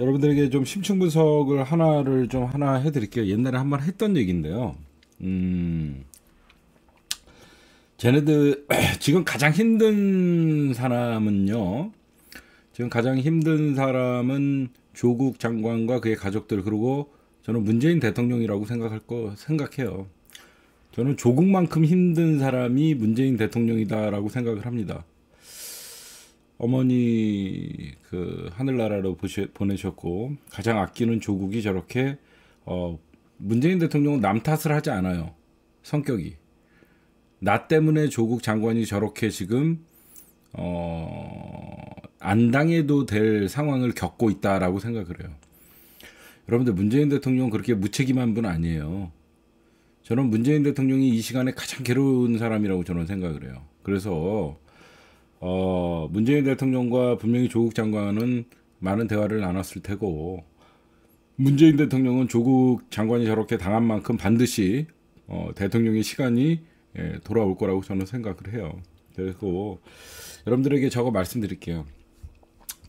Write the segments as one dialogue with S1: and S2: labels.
S1: 여러분들에게 좀 심층 분석을 하나를 좀 하나 해드릴게요. 옛날에 한 번 했던 얘기인데요. 음, 쟤네들 지금 가장 힘든 사람은요. 지금 가장 힘든 사람은 조국 장관과 그의 가족들 그리고 저는 문재인 대통령이라고 생각할 거 생각해요. 저는 조국만큼 힘든 사람이 문재인 대통령이다라고 생각을 합니다. 어머니 그 하늘나라로 보시, 보내셨고 가장 아끼는 조국이 저렇게 어 문재인 대통령은 남 탓을 하지 않아요. 성격이 나 때문에 조국 장관이 저렇게 지금 어안 당해도 될 상황을 겪고 있다라고 생각을 해요. 여러분들 문재인 대통령 그렇게 무책임한 분 아니에요. 저는 문재인 대통령이 이 시간에 가장 괴로운 사람이라고 저는 생각을 해요. 그래서 어, 문재인 대통령과 분명히 조국 장관은 많은 대화를 나눴을 테고 문재인 대통령은 조국 장관이 저렇게 당한 만큼 반드시 어, 대통령의 시간이 예, 돌아올 거라고 저는 생각을 해요. 그래서 여러분들에게 저거 말씀드릴게요.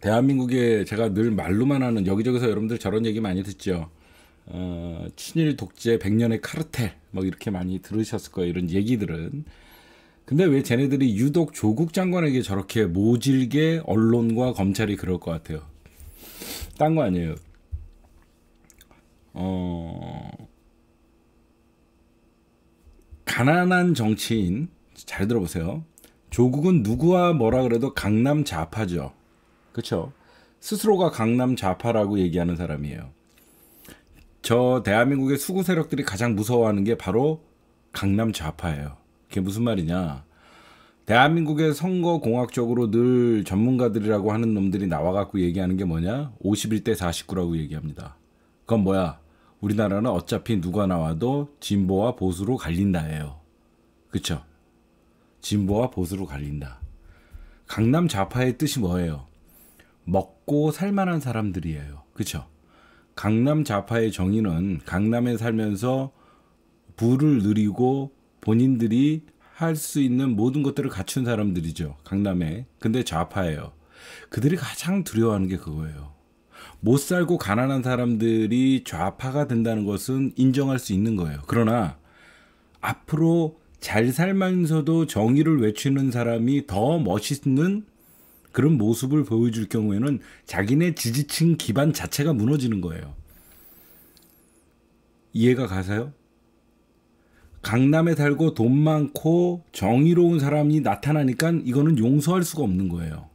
S1: 대한민국에 제가 늘 말로만 하는 여기저기서 여러분들 저런 얘기 많이 듣죠. 어, 친일 독재 백년의 카르텔 뭐 이렇게 많이 들으셨을 거예요. 이런 얘기들은 근데 왜 쟤네들이 유독 조국 장관에게 저렇게 모질게 언론과 검찰이 그럴 것 같아요. 딴 거 아니에요. 어 가난한 정치인 잘 들어보세요. 조국은 누구와 뭐라 그래도 강남 좌파죠. 그렇죠? 스스로가 강남 좌파라고 얘기하는 사람이에요. 저 대한민국의 수구 세력들이 가장 무서워하는 게 바로 강남 좌파예요. 그게 무슨 말이냐? 대한민국의 선거 공학적으로 늘 전문가들이라고 하는 놈들이 나와 갖고 얘기하는 게 뭐냐? 51대 49라고 얘기합니다. 그건 뭐야? 우리나라는 어차피 누가 나와도 진보와 보수로 갈린다예요. 그쵸? 진보와 보수로 갈린다. 강남 좌파의 뜻이 뭐예요? 먹고 살만한 사람들이에요. 그쵸? 강남 좌파의 정의는 강남에 살면서 부를 누리고 본인들이 할 수 있는 모든 것들을 갖춘 사람들이죠. 강남에. 근데 좌파예요. 그들이 가장 두려워하는 게 그거예요. 못 살고 가난한 사람들이 좌파가 된다는 것은 인정할 수 있는 거예요. 그러나 앞으로 잘 살면서도 정의를 외치는 사람이 더 멋있는 그런 모습을 보여줄 경우에는 자기네 지지층 기반 자체가 무너지는 거예요. 이해가 가세요? 강남에 살고 돈 많고 정의로운 사람이 나타나니까 이거는 용서할 수가 없는 거예요.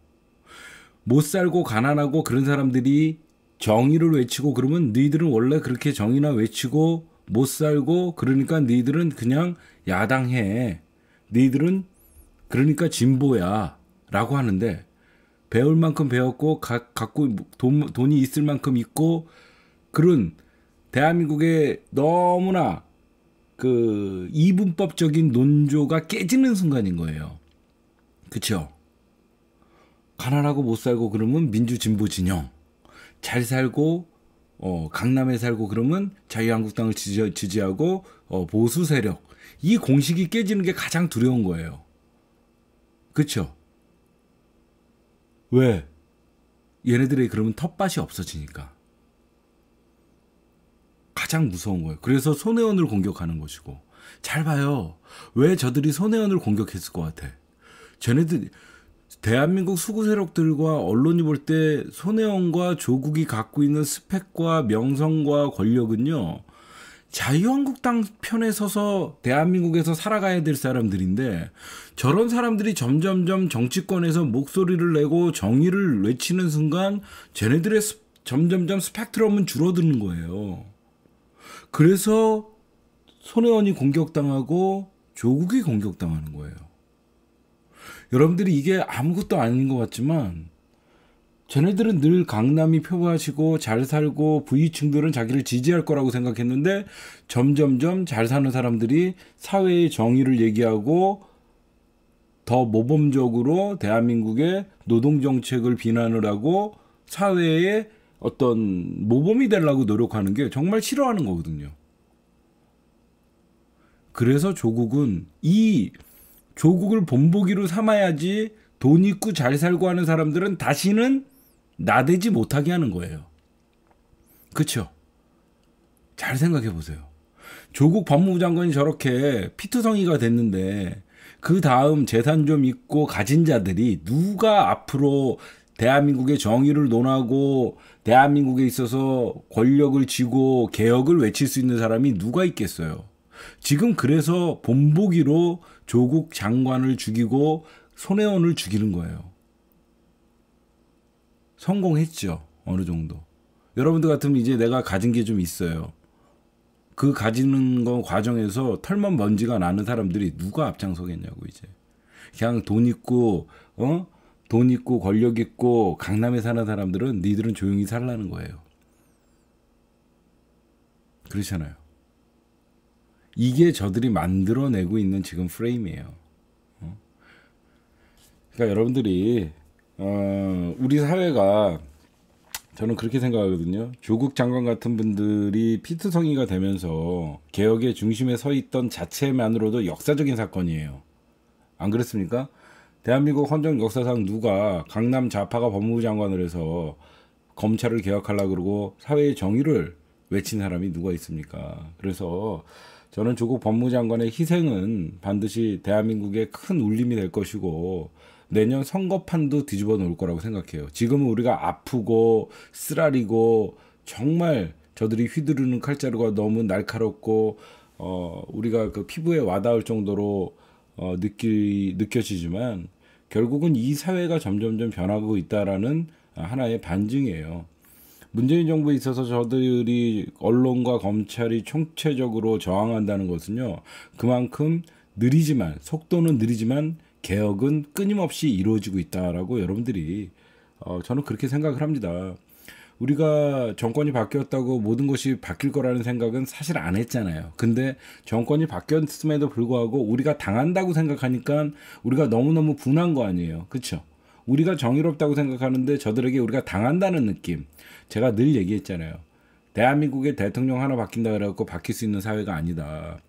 S1: 못 살고 가난하고 그런 사람들이 정의를 외치고 그러면 너희들은 원래 그렇게 정의나 외치고 못 살고 그러니까 너희들은 그냥 야당해. 너희들은 그러니까 진보야. 라고 하는데 배울 만큼 배웠고 가, 갖고 돈, 돈이 있을 만큼 있고 그런 대한민국에 너무나 그 이분법적인 논조가 깨지는 순간인 거예요. 그쵸 가난하고 못 살고 그러면 민주 진보 진영. 잘 살고 어, 강남에 살고 그러면 자유한국당을 지지, 하고 어, 보수 세력. 이 공식이 깨지는 게 가장 두려운 거예요. 그쵸 왜? 얘네들이 그러면 텃밭이 없어지니까. 가장 무서운 거예요. 그래서 손혜원을 공격하는 것이고 잘 봐요. 왜 저들이 손혜원을 공격했을 것 같아? 쟤네들 대한민국 수구 세력들과 언론이 볼 때 손혜원과 조국이 갖고 있는 스펙과 명성과 권력은요. 자유한국당 편에 서서 대한민국에서 살아가야 될 사람들인데 저런 사람들이 점점점 정치권에서 목소리를 내고 정의를 외치는 순간 쟤네들의 스, 점점점 스펙트럼은 줄어드는 거예요. 그래서 손혜원이 공격당하고 조국이 공격당하는 거예요. 여러분들이 이게 아무것도 아닌 것 같지만 쟤네들은 늘 강남이 표밭이고 잘 살고 부위층들은 자기를 지지할 거라고 생각했는데 점점점 잘 사는 사람들이 사회의 정의를 얘기하고 더 모범적으로 대한민국의 노동 정책을 비난을 하고 사회의 어떤 모범이 되려고 노력하는 게 정말 싫어하는 거거든요. 그래서 조국은 이 조국을 본보기로 삼아야지 돈 있고 잘 살고 하는 사람들은 다시는 나대지 못하게 하는 거예요. 그쵸? 잘 생각해 보세요. 조국 법무부 장관이 저렇게 피투성이가 됐는데 그 다음 재산 좀 있고 가진 자들이 누가 앞으로 대한민국의 정의를 논하고 대한민국에 있어서 권력을 쥐고 개혁을 외칠 수 있는 사람이 누가 있겠어요. 지금 그래서 본보기로 조국 장관을 죽이고 손혜원을 죽이는 거예요. 성공했죠. 어느 정도. 여러분들 같으면 이제 내가 가진 게 좀 있어요. 그 가지는 건 과정에서 털만 먼지가 나는 사람들이 누가 앞장서겠냐고 이제. 그냥 돈 있고 어? 돈 있고 권력 있고 강남에 사는 사람들은 니들은 조용히 살라는 거예요. 그렇잖아요. 이게 저들이 만들어내고 있는 지금 프레임이에요. 어? 그러니까 여러분들이 어, 우리 사회가 저는 그렇게 생각하거든요. 조국 장관 같은 분들이 피투성이가 되면서 개혁의 중심에 서 있던 자체만으로도 역사적인 사건이에요. 안 그렇습니까? 대한민국 헌정 역사상 누가 강남 좌파가 법무부 장관을 해서 검찰을 개혁하려 그러고 사회의 정의를 외친 사람이 누가 있습니까? 그래서 저는 조국 법무부 장관의 희생은 반드시 대한민국에큰 울림이 될 것이고 내년 선거판도 뒤집어 놓을 거라고 생각해요. 지금은 우리가 아프고 쓰라리고 정말 저들이 휘두르는 칼자루가 너무 날카롭고 어 우리가 그 피부에 와닿을 정도로 어 느끼 느껴지지만 결국은 이 사회가 점점점 변하고 있다라는 하나의 반증이에요. 문재인 정부에 있어서 저들이 언론과 검찰이 총체적으로 저항한다는 것은요. 그만큼 느리지만 속도는 느리지만 개혁은 끊임없이 이루어지고 있다라고 여러분들이 어, 저는 그렇게 생각을 합니다. 우리가 정권이 바뀌었다고 모든 것이 바뀔 거라는 생각은 사실 안 했잖아요. 근데 정권이 바뀌었음에도 불구하고 우리가 당한다고 생각하니까 우리가 너무너무 분한 거 아니에요. 그렇죠? 우리가 정의롭다고 생각하는데 저들에게 우리가 당한다는 느낌. 제가 늘 얘기했잖아요. 대한민국의 대통령 하나 바뀐다 그래갖고 바뀔 수 있는 사회가 아니다.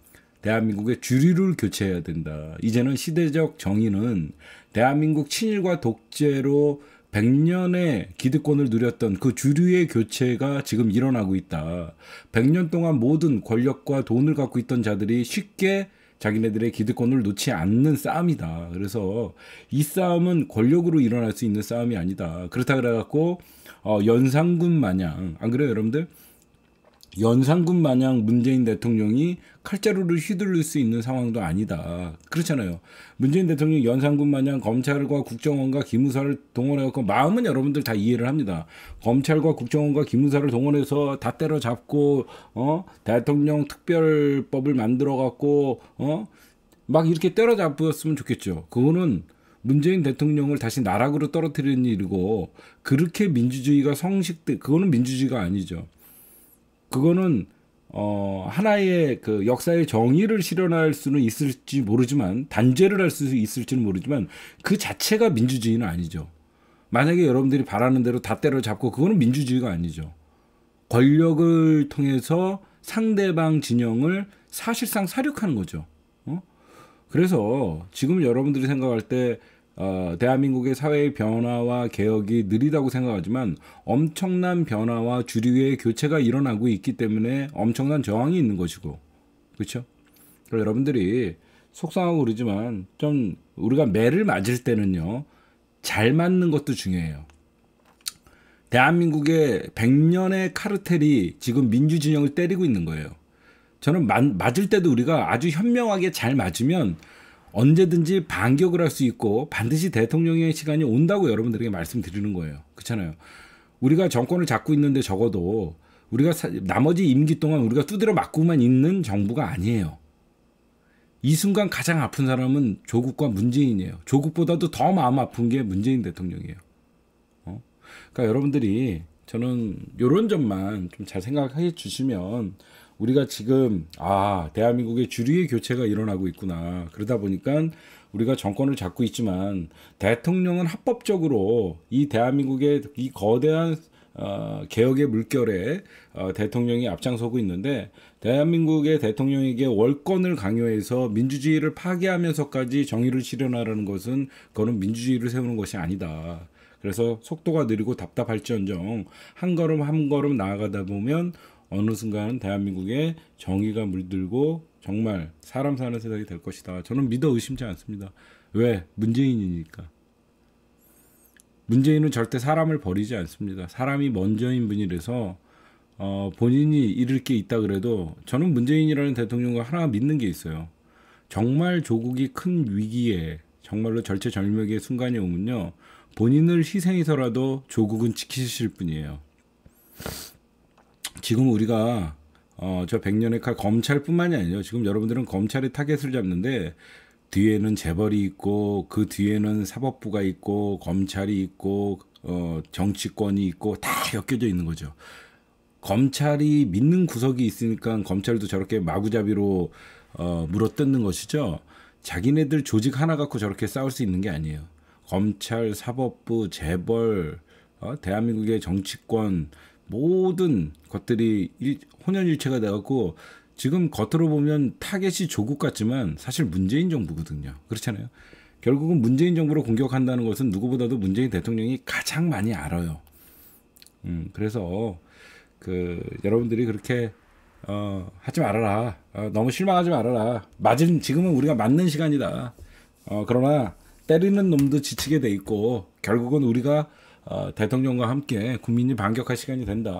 S1: 대한민국의 주류를 교체해야 된다. 이제는 시대적 정의는 대한민국 친일과 독재로 100년의 기득권을 누렸던 그 주류의 교체가 지금 일어나고 있다. 100년 동안 모든 권력과 돈을 갖고 있던 자들이 쉽게 자기네들의 기득권을 놓지 않는 싸움이다. 그래서 이 싸움은 권력으로 일어날 수 있는 싸움이 아니다. 그렇다 그래갖고 어, 연상군 마냥 안 그래요, 여러분들? 연상군 마냥 문재인 대통령이 칼자루를 휘둘릴 수 있는 상황도 아니다. 그렇잖아요. 문재인 대통령 연상군 마냥 검찰과 국정원과 기무사를 동원해갖고 그 마음은 여러분들 다 이해를 합니다. 검찰과 국정원과 기무사를 동원해서 다 때려잡고 어 대통령 특별법을 만들어갖고 어막 이렇게 때려잡았으면 좋겠죠. 그거는 문재인 대통령을 다시 나락으로 떨어뜨리는 일이고 그렇게 민주주의가 성식돼 그거는 민주주의가 아니죠. 그거는 어, 하나의 그 역사의 정의를 실현할 수는 있을지 모르지만 단죄를 할 수 있을지는 모르지만 그 자체가 민주주의는 아니죠. 만약에 여러분들이 바라는 대로 다 때려잡고 그거는 민주주의가 아니죠. 권력을 통해서 상대방 진영을 사실상 사륙하는 거죠. 어? 그래서 지금 여러분들이 생각할 때 어, 대한민국의 사회의 변화와 개혁이 느리다고 생각하지만 엄청난 변화와 주류의 교체가 일어나고 있기 때문에 엄청난 저항이 있는 것이고 그렇죠? 그리고 여러분들이 속상하고 그러지만 좀 우리가 매를 맞을 때는요 잘 맞는 것도 중요해요. 대한민국의 100년의 카르텔이 지금 민주 진영을 때리고 있는 거예요. 저는 맞, 맞을 때도 우리가 아주 현명하게 잘 맞으면 언제든지 반격을 할 수 있고 반드시 대통령의 시간이 온다고 여러분들에게 말씀드리는 거예요. 그렇잖아요. 우리가 정권을 잡고 있는데 적어도 우리가 사, 나머지 임기 동안 우리가 두드려 맞고만 있는 정부가 아니에요. 이 순간 가장 아픈 사람은 조국과 문재인이에요. 조국보다도 더 마음 아픈 게 문재인 대통령이에요. 어? 그러니까 여러분들이 저는 이런 점만 좀 잘 생각해 주시면 우리가 지금 아 대한민국의 주류의 교체가 일어나고 있구나 그러다 보니까 우리가 정권을 잡고 있지만 대통령은 합법적으로 이 대한민국의 이 거대한 어, 개혁의 물결에 어, 대통령이 앞장서고 있는데 대한민국의 대통령에게 월권을 강요해서 민주주의를 파괴하면서까지 정의를 실현하라는 것은 그거는 민주주의를 세우는 것이 아니다. 그래서 속도가 느리고 답답할지언정 한 걸음 한 걸음 나아가다 보면 어느 순간 대한민국에 정의가 물들고 정말 사람 사는 세상이 될 것이다. 저는 믿어 의심치 않습니다. 왜? 문재인이니까. 문재인은 절대 사람을 버리지 않습니다. 사람이 먼저인 분이라서 어, 본인이 잃을 게 있다 그래도 저는 문재인이라는 대통령과 하나 믿는 게 있어요. 정말 조국이 큰 위기에 정말로 절체절명의 순간이 오면요. 본인을 희생해서라도 조국은 지키실 분이에요. 지금 우리가 어, 저 백년의 칼 검찰뿐만이 아니에요 지금 여러분들은 검찰의 타겟을 잡는데 뒤에는 재벌이 있고 그 뒤에는 사법부가 있고 검찰이 있고 어, 정치권이 있고 다 엮여져 있는 거죠. 검찰이 믿는 구석이 있으니까 검찰도 저렇게 마구잡이로 어, 물어뜯는 것이죠. 자기네들 조직 하나 갖고 저렇게 싸울 수 있는 게 아니에요. 검찰, 사법부, 재벌, 어, 대한민국의 정치권 모든 것들이 일, 혼연일체가 돼갖고 지금 겉으로 보면 타겟이 조국 같지만 사실 문재인 정부거든요. 그렇잖아요. 결국은 문재인 정부를 공격한다는 것은 누구보다도 문재인 대통령이 가장 많이 알아요. 음, 그래서 그 여러분들이 그렇게 어, 하지 말아라. 어, 너무 실망하지 말아라. 맞은 지금은 우리가 맞는 시간이다. 어, 그러나 때리는 놈도 지치게 돼 있고 결국은 우리가 어, 대통령과 함께 국민이 반격할 시간이 된다.